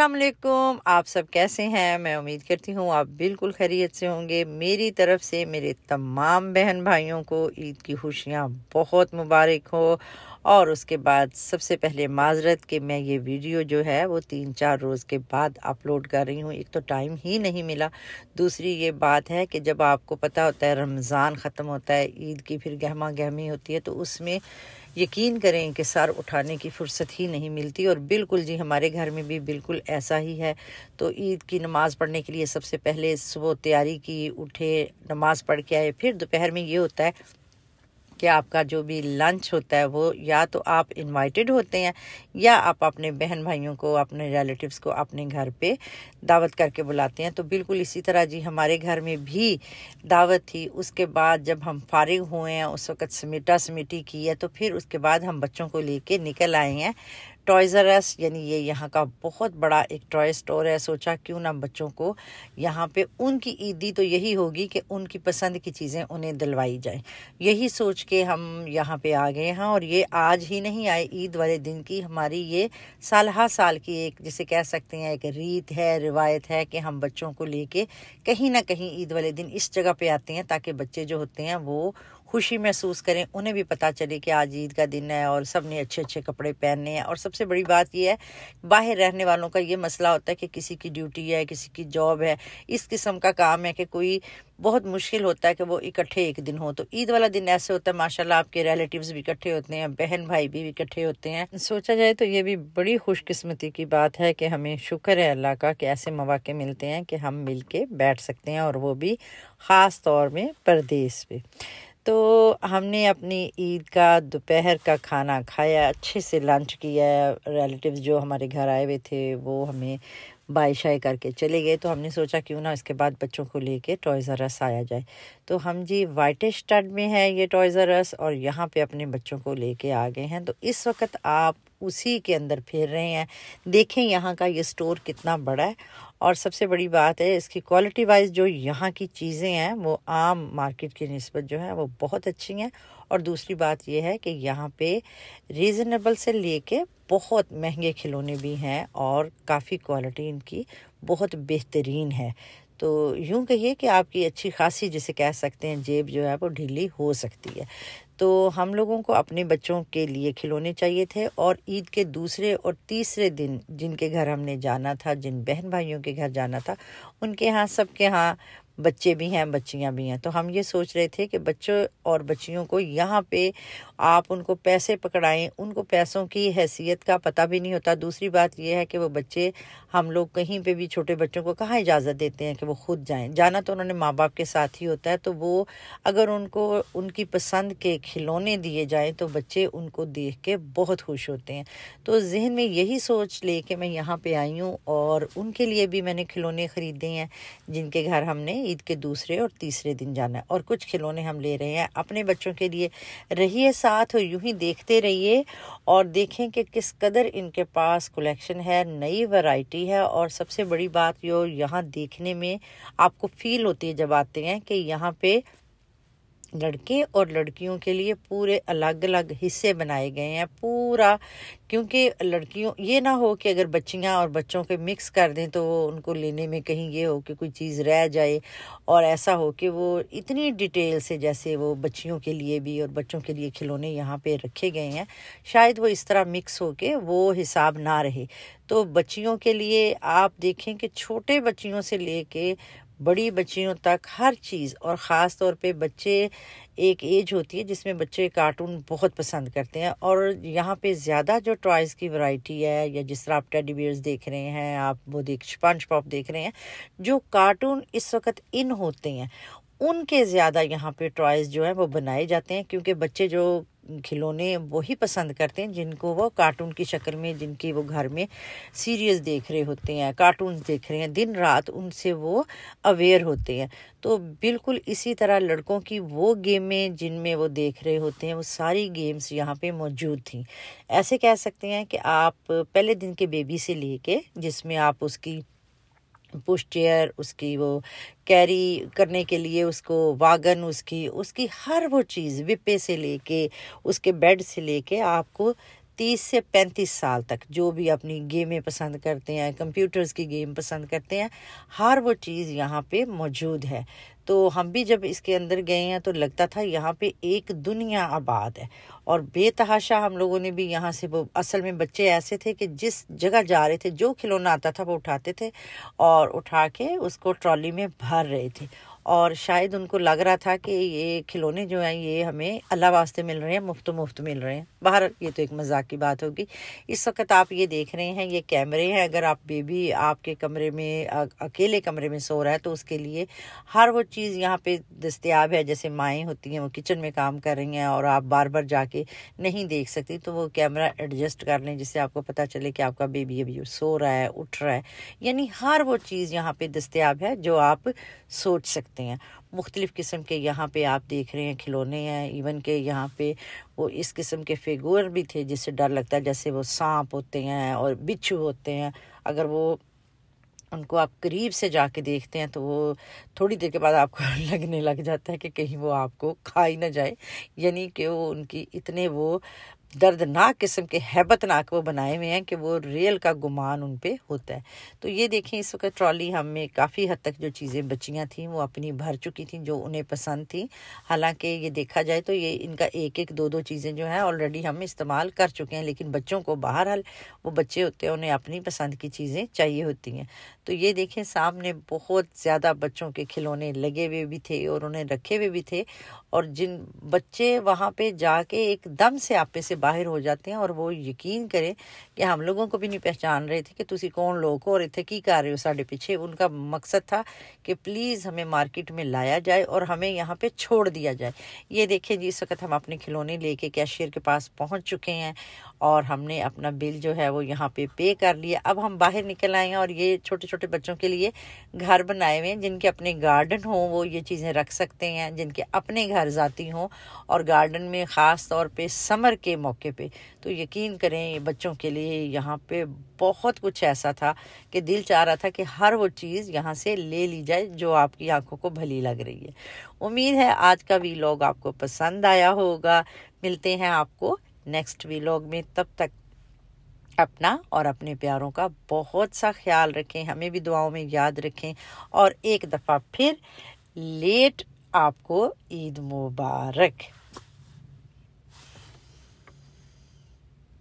असलकुम आप सब कैसे हैं मैं उम्मीद करती हूँ आप बिल्कुल खैरियत से होंगे मेरी तरफ से मेरे तमाम बहन भाइयों को ईद की खुशियाँ बहुत मुबारक हो और उसके बाद सबसे पहले माजरत के मैं ये वीडियो जो है वो तीन चार रोज़ के बाद अपलोड कर रही हूँ एक तो टाइम ही नहीं मिला दूसरी ये बात है कि जब आपको पता होता है रमज़ान ख़त्म होता है ईद की फिर गहमा गहमी होती है तो उसमें यकीन करें कि सर उठाने की फुर्सत ही नहीं मिलती और बिल्कुल जी हमारे घर में भी बिल्कुल ऐसा ही है तो ईद की नमाज़ पढ़ने के लिए सबसे पहले सुबह तैयारी की उठे नमाज़ पढ़ के आए फिर दोपहर में ये होता है कि आपका जो भी लंच होता है वो या तो आप इनवाइटेड होते हैं या आप अपने बहन भाइयों को अपने रिलेटिव्स को अपने घर पे दावत करके बुलाते हैं तो बिल्कुल इसी तरह जी हमारे घर में भी दावत थी उसके बाद जब हम फारिग हुए हैं उस वक़्त समेटा समेटी की है तो फिर उसके बाद हम बच्चों को ले निकल आए हैं टॉयज़र एस यानी ये यहाँ का बहुत बड़ा एक टॉय स्टोर है सोचा क्यों ना बच्चों को यहाँ पे उनकी ईदी तो यही होगी कि उनकी पसंद की चीज़ें उन्हें दिलवाई जाए यही सोच के हम यहाँ पे आ गए हैं और ये आज ही नहीं आए ईद वाले दिन की हमारी ये सालहा साल की एक जिसे कह सकते हैं एक रीत है रिवायत है कि हम बच्चों को ले कहीं ना कहीं ईद वाले दिन इस जगह पर आते हैं ताकि बच्चे जो होते हैं वो खुशी महसूस करें उन्हें भी पता चले कि आज ईद का दिन है और सब ने अच्छे अच्छे कपड़े पहनने हैं और सबसे बड़ी बात यह है बाहर रहने वालों का ये मसला होता है कि किसी की ड्यूटी है किसी की जॉब है इस किस्म का काम है कि कोई बहुत मुश्किल होता है कि वो इकट्ठे एक दिन हो तो ईद वाला दिन ऐसे होता है माशाल्लाह आपके रिलेटिव्स भी इकट्ठे होते हैं बहन भाई भी इकट्ठे होते हैं सोचा जाए तो ये भी बड़ी खुशकिस्मती की बात है कि हमें शुक्र है अल्लाह का कि ऐसे मौाक़े मिलते हैं कि हम मिल के बैठ सकते हैं और वो भी ख़ास तौर में परदेस पे तो हमने अपनी ईद का दोपहर का खाना खाया अच्छे से लंच किया रिलेटिव्स जो हमारे घर आए हुए थे वो हमें बाय शाय करके चले गए तो हमने सोचा क्यों ना इसके बाद बच्चों को लेके टॉयज़र रस आया जाए तो हम जी वाइट स्टड में है ये टॉयज़र रस और यहाँ पे अपने बच्चों को लेके आ गए हैं तो इस वक्त आप उसी के अंदर फिर रहे हैं देखें यहाँ का ये स्टोर कितना बड़ा है और सबसे बड़ी बात है इसकी क्वालिटी वाइज जो यहाँ की चीज़ें हैं वो आम मार्केट की नस्बत जो है वो बहुत अच्छी हैं और दूसरी बात यह है कि यहाँ पे रीज़नेबल से लेके बहुत महंगे खिलौने भी हैं और काफ़ी क्वालिटी इनकी बहुत बेहतरीन है तो यूँ कहिए कि आपकी अच्छी खासी जिसे कह सकते हैं जेब जो है वो ढीली हो सकती है तो हम लोगों को अपने बच्चों के लिए खिलौने चाहिए थे और ईद के दूसरे और तीसरे दिन जिनके घर हमने जाना था जिन बहन भाइयों के घर जाना था उनके यहाँ सबके यहाँ बच्चे भी हैं बच्चियां भी हैं तो हम ये सोच रहे थे कि बच्चों और बच्चियों को यहाँ पे आप उनको पैसे पकड़ाएं उनको पैसों की हैसियत का पता भी नहीं होता दूसरी बात यह है कि वो बच्चे हम लोग कहीं पे भी छोटे बच्चों को कहाँ इजाज़त देते हैं कि वो खुद जाएं जाना तो उन्होंने माँ बाप के साथ ही होता है तो वो अगर उनको उनकी पसंद के खिलौने दिए जाएँ तो बच्चे उनको देख के बहुत खुश होते हैं तो जहन में यही सोच ले कि मैं यहाँ पर आई हूँ और उनके लिए भी मैंने खिलौने ख़रीदे हैं जिनके घर हमने ईद के दूसरे और तीसरे दिन जाना है और कुछ खिलौने हम ले रहे हैं अपने बच्चों के लिए रहिए साथ और यूं ही देखते रहिए और देखें कि किस कदर इनके पास कलेक्शन है नई वैरायटी है और सबसे बड़ी बात यो यहाँ देखने में आपको फील होती है जब आते हैं कि यहाँ पे लड़के और लड़कियों के लिए पूरे अलग अलग हिस्से बनाए गए हैं पूरा क्योंकि लड़कियों ये ना हो कि अगर बच्चियां और बच्चों के मिक्स कर दें तो वो उनको लेने में कहीं ये हो कि कोई चीज़ रह जाए और ऐसा हो कि वो इतनी डिटेल से जैसे वो बच्चियों के लिए भी और बच्चों के लिए खिलौने यहाँ पे रखे गए हैं शायद वो इस तरह मिक्स हो के वो हिसाब ना रहे तो बच्चियों के लिए आप देखें कि छोटे बच्चियों से ले बड़ी बच्चियों तक हर चीज़ और ख़ास तौर पे बच्चे एक एज होती है जिसमें बच्चे कार्टून बहुत पसंद करते हैं और यहाँ पे ज़्यादा जो टॉयज़ की वैरायटी है या जिस तरह आप टेडी बियर्स देख रहे हैं आप वो देख स्पंज पॉप देख रहे हैं जो कार्टून इस वक्त इन होते हैं उनके ज़्यादा यहाँ पे टॉयज़ जो है वो बनाए जाते हैं क्योंकि बच्चे जो खिलौने वही पसंद करते हैं जिनको वो कार्टून की शक्ल में जिनकी वो घर में सीरियल देख रहे होते हैं कार्टून देख रहे हैं दिन रात उनसे वो अवेयर होते हैं तो बिल्कुल इसी तरह लड़कों की वो गेमें जिनमें वो देख रहे होते हैं वो सारी गेम्स यहाँ पे मौजूद थी ऐसे कह सकते हैं कि आप पहले दिन के बेबी से लेके जिसमें आप उसकी पुश चेयर उसकी वो कैरी करने के लिए उसको वागन उसकी उसकी हर वो चीज़ विपे से लेके उसके बेड से लेके आपको तीस से पैंतीस साल तक जो भी अपनी गेमें पसंद करते हैं कंप्यूटर्स की गेम पसंद करते हैं हर वो चीज़ यहाँ पे मौजूद है तो हम भी जब इसके अंदर गए हैं तो लगता था यहाँ पे एक दुनिया आबाद है और बेतहाशा हम लोगों ने भी यहाँ से वो असल में बच्चे ऐसे थे कि जिस जगह जा रहे थे जो खिलौना आता था वो उठाते थे और उठा के उसको ट्रॉली में भर रहे थे और शायद उनको लग रहा था कि ये खिलौने जो हैं ये हमें अल्लाह वास्ते मिल रहे हैं मुफ्त मुफ्त मिल रहे हैं बाहर ये तो एक मजाक की बात होगी इस वक्त आप ये देख रहे हैं ये कैमरे हैं अगर आप बेबी आपके कमरे में अकेले कमरे में सो रहा है तो उसके लिए हर वो चीज़ यहाँ पे दस्तियाब है जैसे माएँ होती हैं वो किचन में काम कर रही हैं और आप बार बार जाके नहीं देख सकती तो वो कैमरा एडजस्ट कर लें जिससे आपको पता चले कि आपका बेबी अभी सो रहा है उठ रहा है यानी हर वो चीज़ यहाँ पर दस्तियाब है जो आप सोच सकते सकते हैं मुख्तलिफ़ किस्म के यहाँ पे आप देख रहे हैं खिलौने हैं इवन के यहाँ पे वो इस किस्म के फिगूर भी थे जिससे डर लगता है जैसे वो सांप होते हैं और बिच्छू होते हैं अगर वो उनको आप करीब से जाके देखते हैं तो वो थोड़ी देर के बाद आपको लगने लग जाता है कि कहीं वो आपको खा ही ना जाए यानी कि वो उनकी इतने वो दर्दनाक किस्म के हैबतनाक वो बनाए हुए हैं कि वो रेल का गुमान उन पर होता है तो ये देखें इस वक्त ट्रॉली हमें काफ़ी हद तक जो चीज़ें बचियाँ थीं वो अपनी भर चुकी थी जो उन्हें पसंद थी हालांकि ये देखा जाए तो ये इनका एक एक दो दो चीज़ें जो हैं ऑलरेडी हम इस्तेमाल कर चुके हैं लेकिन बच्चों को बहरहाल वो बच्चे होते हैं उन्हें अपनी पसंद की चीज़ें चाहिए होती हैं तो ये देखें सामने बहुत ज़्यादा बच्चों के खिलौने लगे हुए भी थे और उन्हें रखे हुए भी थे और जिन बच्चे वहाँ पर जाके एकदम से आपे से बाहर हो जाते हैं और वो यकीन करें कि हम लोगों को भी नहीं पहचान रहे थे कि तुम कौन लोग हो और इतने की कर रहे हो साढ़े पीछे उनका मकसद था कि प्लीज़ हमें मार्केट में लाया जाए और हमें यहाँ पे छोड़ दिया जाए ये देखें जी इस वक्त हम अपने खिलौने लेके कैशियर के पास पहुँच चुके हैं और हमने अपना बिल जो है वो यहाँ पे पे कर लिया अब हम बाहर निकल आए हैं और ये छोटे छोटे बच्चों के लिए घर बनाए हुए हैं जिनके अपने गार्डन हों वो ये चीज़ें रख सकते हैं जिनके अपने घर जाती हों और गार्डन में ख़ास तौर पे समर के मौके पे तो यकीन करें बच्चों के लिए यहाँ पे बहुत कुछ ऐसा था कि दिल चाह रहा था कि हर वो चीज़ यहाँ से ले ली जाए जो आपकी आंखों को भली लग रही है उम्मीद है आज का वीलॉग आपको पसंद आया होगा मिलते हैं आपको नेक्स्ट वीलॉग में तब तक अपना और अपने प्यारों का बहुत सा ख्याल रखें हमें भी दुआओं में याद रखें और एक दफ़ा फिर लेट आपको ईद मुबारक